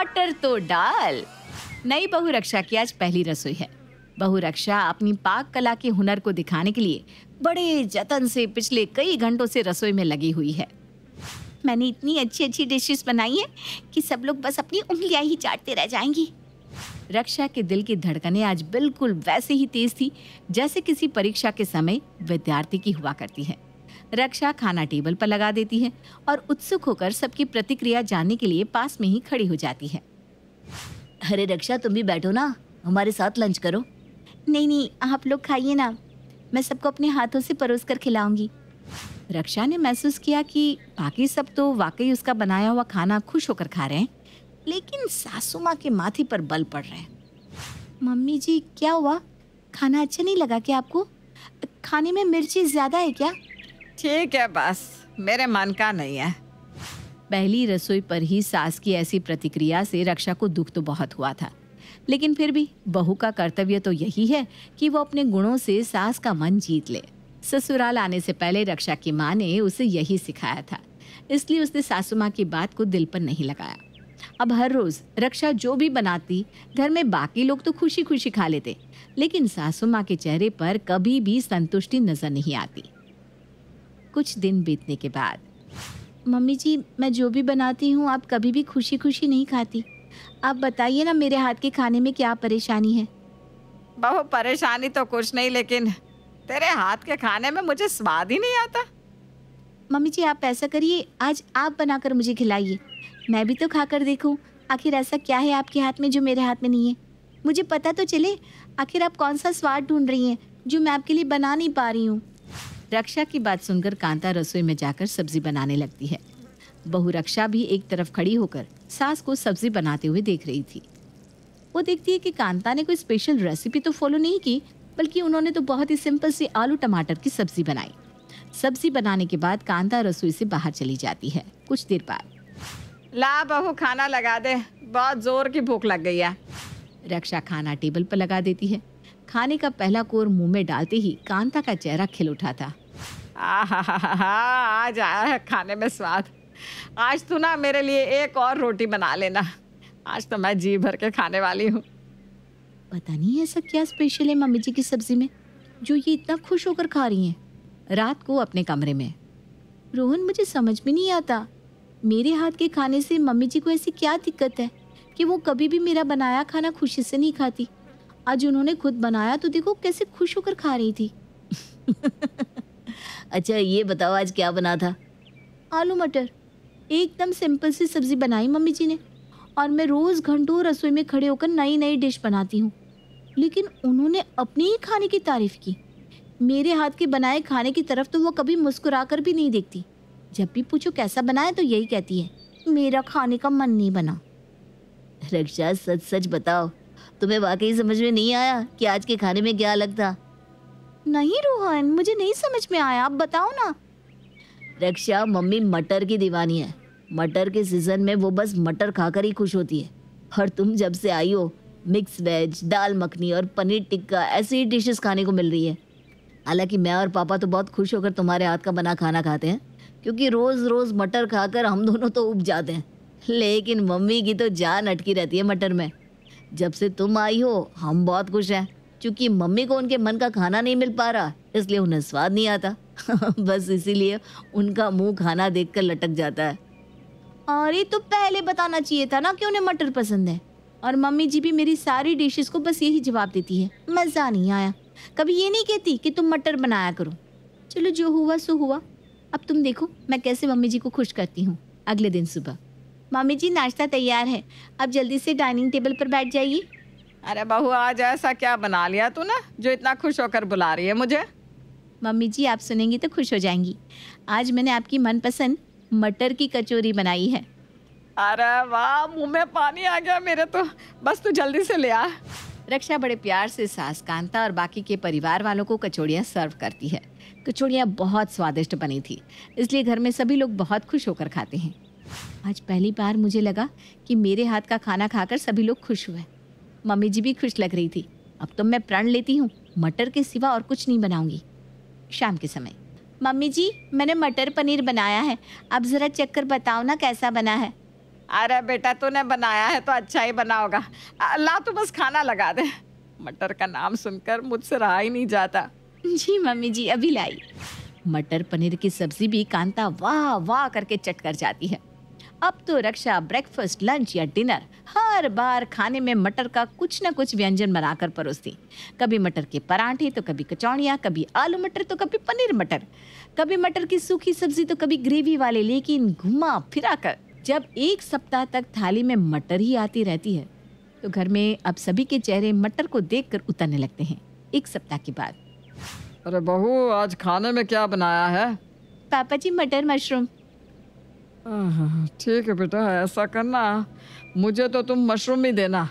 मटर तो डाल नई बहु रक्षा की आज पहली रसोई है बहु रक्षा अपनी पाक कला के हुनर को दिखाने के लिए बड़े जतन से पिछले कई घंटों से रसोई में लगी हुई है मैंने इतनी अच्छी अच्छी डिशेस बनाई हैं कि सब लोग बस अपनी उंगलियां ही चाटते रह जाएंगी रक्षा के दिल की धड़कनें आज बिल्कुल वैसे ही तेज थी जैसे किसी परीक्षा के समय विद्यार्थी की हुआ करती है रक्षा खाना टेबल पर लगा देती है और उत्सुक होकर सबकी प्रतिक्रिया जानने के लिए पास में ही खड़ी हो जाती है अरे रक्षा तुम भी बैठो ना हमारे साथ लंच करो नहीं नहीं आप लोग खाइए ना मैं सबको अपने हाथों से परोस कर खिलाऊंगी रक्षा ने महसूस किया कि बाकी सब तो वाकई उसका बनाया हुआ खाना खुश होकर खा रहे हैं लेकिन सासू माँ के माथे पर बल पड़ रहे हैं मम्मी जी क्या हुआ खाना अच्छा नहीं लगा क्या आपको खाने में मिर्ची ज़्यादा है क्या ठीक है बस मेरे मन का नहीं है पहली रसोई पर ही सास की ऐसी प्रतिक्रिया से रक्षा को दुख तो बहुत हुआ था लेकिन फिर भी बहू का कर्तव्य तो यही है कि वो अपने गुणों से सास का मन जीत ले ससुराल आने से पहले रक्षा की माँ ने उसे यही सिखाया था इसलिए उसने सासू माँ की बात को दिल पर नहीं लगाया अब हर रोज रक्षा जो भी बनाती घर में बाकी लोग तो खुशी खुशी खा लेते लेकिन सासू माँ के चेहरे पर कभी भी संतुष्टि नजर नहीं आती कुछ दिन बीतने के बाद मम्मी जी मैं जो भी बनाती हूँ आप कभी भी खुशी खुशी नहीं खाती आप बताइए ना मेरे हाथ के खाने में क्या परेशानी है बहु परेशानी तो कुछ नहीं लेकिन तेरे हाथ के खाने में मुझे स्वाद ही नहीं आता मम्मी जी आप ऐसा करिए आज आप बनाकर मुझे खिलाइए मैं भी तो खाकर देखूं आखिर ऐसा क्या है आपके हाथ में जो मेरे हाथ में नहीं है मुझे पता तो चले आखिर आप कौन सा स्वाद ढूंढ रही हैं जो मैं आपके लिए बना नहीं पा रही हूँ रक्षा की बात सुनकर कांता रसोई में जाकर सब्जी बनाने लगती है बहु रक्षा भी एक तरफ खड़ी होकर सास को सब्जी बनाते हुए देख रही थी वो देखती है कि कांता ने कोई स्पेशल रेसिपी तो फॉलो नहीं की बल्कि उन्होंने तो बहुत ही सिंपल सी आलू टमाटर की सब्जी बनाई सब्जी बनाने के बाद कांता रसोई से बाहर चली जाती है कुछ देर बाद ला बहू खाना लगा दे बहुत जोर की भूख लग गई है रक्षा खाना टेबल पर लगा देती है खाने का पहला कोर मुंह में डालते ही कांता का चेहरा खिल उठा था आज आया खाने में स्वाद आज तू ना मेरे लिए एक और रोटी बना लेना आज तो मैं जी भर के खाने वाली हूँ पता नहीं ऐसा क्या स्पेशल है मम्मी जी की सब्जी में जो ये इतना खुश होकर खा रही हैं रात को अपने कमरे में रोहन मुझे समझ में नहीं आता मेरे हाथ के खाने से मम्मी जी को ऐसी क्या दिक्कत है कि वो कभी भी मेरा बनाया खाना खुशी से नहीं खाती आज उन्होंने खुद बनाया तो देखो कैसे खुश होकर खा रही थी अच्छा ये बताओ आज क्या बना था आलू मटर एकदम सिंपल सी सब्ज़ी बनाई मम्मी जी ने और मैं रोज़ घंटों रसोई में खड़े होकर नई नई डिश बनाती हूँ लेकिन उन्होंने अपने ही खाने की तारीफ़ की मेरे हाथ के बनाए खाने की तरफ तो वो कभी मुस्कुरा कर भी नहीं देखती जब भी पूछो कैसा बनाया तो यही कहती है मेरा खाने का मन नहीं बना रक्षा सच सच बताओ तुम्हें वाकई समझ में नहीं आया कि आज के खाने में क्या अलग था नहीं रोहन मुझे नहीं समझ में आया आप बताओ ना रक्षा मम्मी मटर की दीवानी है मटर के सीजन में वो बस मटर खाकर ही खुश होती है और तुम जब से आई हो मिक्स वेज दाल मखनी और पनीर टिक्का ऐसी ही डिशेस खाने को मिल रही है हालांकि मैं और पापा तो बहुत खुश होकर तुम्हारे हाथ का बना खाना खाते हैं क्योंकि रोज़ रोज़ मटर खाकर हम दोनों तो उब जाते हैं लेकिन मम्मी की तो जान अटकी रहती है मटर में जब से तुम आई हो हम बहुत खुश हैं क्योंकि मम्मी को उनके मन का खाना नहीं मिल पा रहा इसलिए उन्हें स्वाद नहीं आता बस इसीलिए उनका मुंह खाना देखकर लटक जाता है अरे तो पहले बताना चाहिए था ना कि उन्हें मटर पसंद है और मम्मी जी भी मेरी सारी डिशेस को बस यही जवाब देती है मज़ा नहीं आया कभी ये नहीं कहती कि तुम मटर बनाया करो चलो जो हुआ सो हुआ अब तुम देखो मैं कैसे मम्मी जी को खुश करती हूँ अगले दिन सुबह मम्मी जी नाश्ता तैयार है अब जल्दी से डाइनिंग टेबल पर बैठ जाइए अरे बहू आज ऐसा क्या बना लिया तू ना जो इतना खुश होकर बुला रही है मुझे मम्मी जी आप सुनेंगी तो खुश हो जाएंगी आज मैंने आपकी मनपसंद मटर की कचौरी बनाई है अरे वाह मुंह में पानी आ गया मेरे तो बस तू जल्दी से ले आ रक्षा बड़े प्यार से सास कांता और बाकी के परिवार वालों को कचौड़ियाँ सर्व करती है कचौड़ियाँ बहुत स्वादिष्ट बनी थी इसलिए घर में सभी लोग बहुत खुश होकर खाते हैं आज पहली बार मुझे लगा कि मेरे हाथ का खाना खाकर सभी लोग खुश हुए मम्मी जी भी खुश लग रही थी अब तो मैं प्रण लेती हूँ मटर के सिवा और कुछ नहीं बनाऊंगी शाम के समय मम्मी जी मैंने मटर पनीर बनाया है अब ज़रा चेक कर बताओ ना कैसा बना है अरे बेटा तूने बनाया है तो अच्छा ही बना होगा अल्लाह तो बस खाना लगा दे मटर का नाम सुनकर मुझसे रहा ही नहीं जाता जी मम्मी जी अभी लाई मटर पनीर की सब्जी भी कांता वाह वाह करके चट कर जाती है अब तो रक्षा ब्रेकफास्ट लंच या डिनर हर बार खाने में मटर का कुछ ना कुछ व्यंजन बनाकर परोसती कभी मटर के परांठे तो कभी कचौड़ियाँ कभी आलू मटर तो कभी पनीर मटर कभी मटर की सूखी सब्जी तो कभी ग्रेवी वाले लेकिन घुमा फिरा कर जब एक सप्ताह तक थाली में मटर ही आती रहती है तो घर में अब सभी के चेहरे मटर को देख उतरने लगते हैं एक सप्ताह के बाद अरे बहू आज खाने में क्या बनाया है पापा जी मटर मशरूम ठीक है बेटा ऐसा करना मुझे तो तुम मशरूम ही देना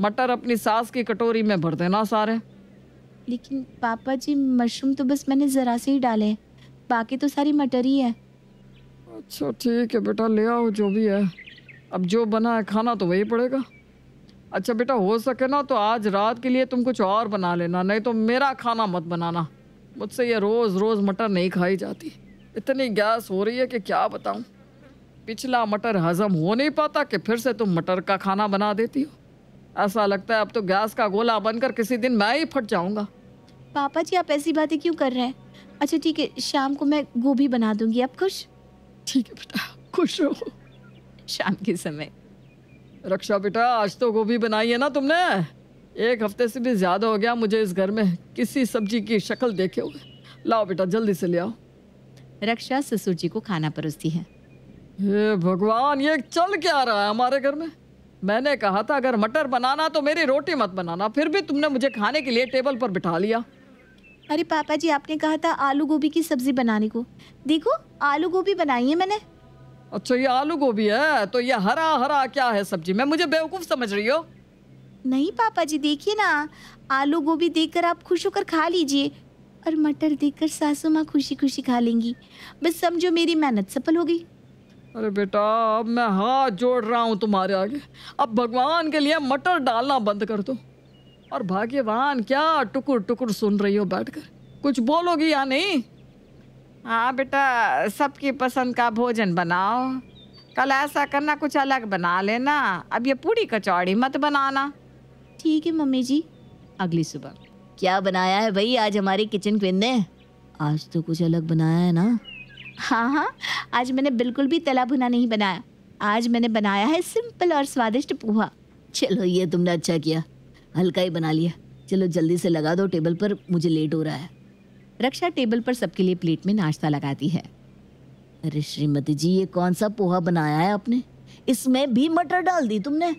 मटर अपनी सास की कटोरी में भर देना सारे लेकिन पापा जी मशरूम तो बस मैंने ज़रा से ही डाले बाकी तो सारी मटर ही है अच्छा ठीक है बेटा ले आओ जो भी है अब जो बना है खाना तो वही पड़ेगा अच्छा बेटा हो सके ना तो आज रात के लिए तुम कुछ और बना लेना नहीं तो मेरा खाना मत बनाना मुझसे ये रोज़ रोज़ मटर नहीं खाई जाती इतनी गैस हो रही है कि क्या बताऊँ पिछला मटर हजम हो नहीं पाता कि फिर से तुम मटर का खाना बना देती हो ऐसा लगता है अब तो गैस का गोला बनकर किसी दिन मैं ही फट जाऊंगा पापा जी आप ऐसी बातें क्यों कर रहे हैं अच्छा ठीक है शाम को मैं गोभी बना दूंगी आप खुश ठीक है बेटा खुश रहो शाम के समय रक्षा बेटा आज तो गोभी बनाई है ना तुमने एक हफ्ते से भी ज़्यादा हो गया मुझे इस घर में किसी सब्जी की शक्ल देखे हुए लाओ बेटा जल्दी से ले आओ रक्षा ससुर जी को खाना परोसती है हे भगवान ये चल क्या रहा है हमारे घर में मैंने कहा था अगर मटर बनाना तो मेरी रोटी मत बनाना फिर भी तुमने मुझे खाने के लिए टेबल पर बिठा लिया अरे पापा जी आपने कहा था आलू गोभी की सब्जी बनाने को देखो आलू गोभी बनाई है मैंने अच्छा ये आलू गोभी है तो ये हरा हरा क्या है सब्जी मैं मुझे बेवकूफ समझ रही हो नहीं पापा जी देखिए ना आलू गोभी देखकर आप खुश होकर खा लीजिए और मटर देखकर सासू माँ खुशी खुशी खा लेंगी बस समझो मेरी मेहनत सफल हो गई अरे बेटा अब मैं हाथ जोड़ रहा हूँ तुम्हारे आगे अब भगवान के लिए मटर डालना बंद कर दो और भाग्यवान क्या टुकुर टुकुर सुन रही हो बैठकर कुछ बोलोगी या नहीं हाँ बेटा सबकी पसंद का भोजन बनाओ कल ऐसा करना कुछ अलग बना लेना अब ये पूरी कचौड़ी मत बनाना ठीक है मम्मी जी अगली सुबह क्या बनाया है भाई आज हमारी किचन क्विन ने आज तो कुछ अलग बनाया है ना हाँ हाँ आज मैंने बिल्कुल भी तला भुना नहीं बनाया आज मैंने बनाया है सिंपल और स्वादिष्ट पोहा चलो ये तुमने अच्छा किया हल्का ही बना लिया चलो जल्दी से लगा दो टेबल पर मुझे लेट हो रहा है रक्षा टेबल पर सबके लिए प्लेट में नाश्ता लगाती है अरे श्रीमती जी ये कौन सा पोहा बनाया है आपने इसमें भी मटर डाल दी तुमने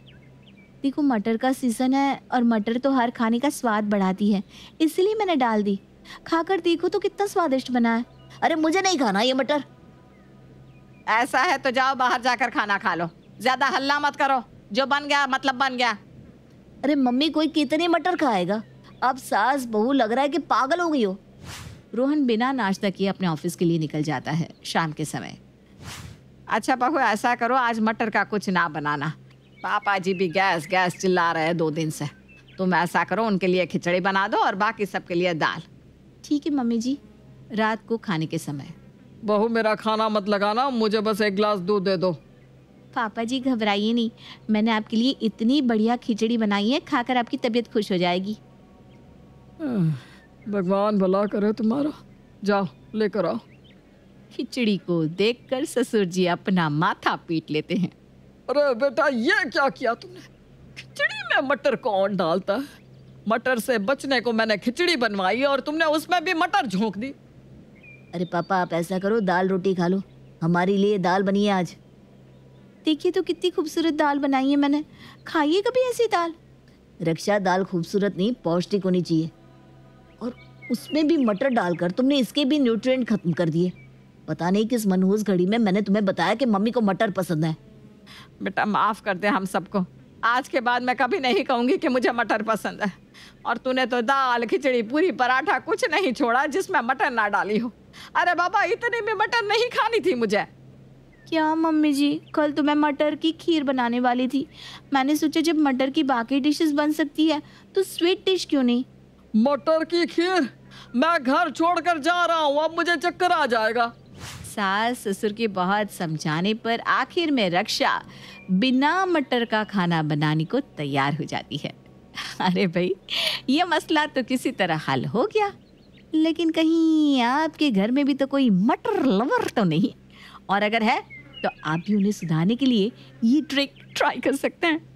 देखो मटर का सीज़न है और मटर तो हर खाने का स्वाद बढ़ाती है इसलिए मैंने डाल दी खाकर देखो तो कितना स्वादिष्ट बना है अरे मुझे नहीं खाना ये मटर ऐसा है तो जाओ बाहर जाकर खाना खा लो ज्यादा हल्ला मत करो जो बन गया मतलब बन गया अरे मम्मी कोई कितने मटर खाएगा अब सास बहू लग रहा है कि पागल हो गई हो रोहन बिना नाश्ता किए अपने ऑफिस के लिए निकल जाता है शाम के समय अच्छा बहू ऐसा करो आज मटर का कुछ ना बनाना पापा जी भी गैस गैस चिल्ला रहे हैं दो दिन से तुम ऐसा करो उनके लिए खिचड़ी बना दो और बाकी सबके लिए दाल ठीक है मम्मी जी रात को खाने के समय बहू मेरा खाना मत लगाना मुझे बस एक गिलास दूध दे दो पापा जी घबराइए नहीं मैंने आपके लिए इतनी बढ़िया खिचड़ी बनाई है खाकर आपकी तबीयत खुश हो जाएगी भगवान भला करे तुम्हारा जाओ लेकर आओ खिचड़ी को देखकर ससुर जी अपना माथा पीट लेते हैं अरे बेटा ये क्या किया तुमने खिचड़ी में मटर कौन डालता मटर से बचने को मैंने खिचड़ी बनवाई और तुमने उसमें भी मटर झोंक दी अरे पापा आप ऐसा करो दाल रोटी खा लो हमारे लिए दाल बनी है आज देखिए तो कितनी खूबसूरत दाल बनाई है मैंने खाइए कभी ऐसी दाल रक्षा दाल खूबसूरत नहीं पौष्टिक होनी चाहिए और उसमें भी मटर डालकर तुमने इसके भी न्यूट्रिएंट खत्म कर दिए पता नहीं किस मनहूस घड़ी में मैंने तुम्हें बताया कि मम्मी को मटर पसंद है बेटा माफ़ कर दे हम सबको आज के बाद मैं कभी नहीं कहूँगी कि मुझे मटर पसंद है और तूने तो दाल खिचड़ी पूरी पराठा कुछ नहीं छोड़ा जिसमें मटन ना डाली हो अरे बाबा इतने में मटन नहीं खानी थी मुझे क्या मम्मी जी कल तो मैं मटर की खीर बनाने वाली थी मैंने सोचा जब मटर की बाकी डिशेस बन सकती है तो स्वीट डिश क्यों नहीं मटर की खीर मैं घर छोड़कर जा रहा हूँ अब मुझे चक्कर आ जाएगा सास ससुर की बहुत समझाने पर आखिर में रक्षा बिना मटर का खाना बनाने को तैयार हो जाती है अरे भाई ये मसला तो किसी तरह हल हो गया लेकिन कहीं आपके घर में भी तो कोई मटर लवर तो नहीं और अगर है तो आप भी उन्हें सुधारने के लिए ये ट्रिक ट्राई कर सकते हैं